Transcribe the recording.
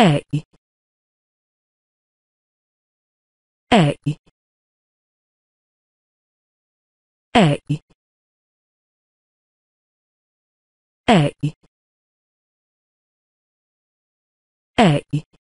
A A A A A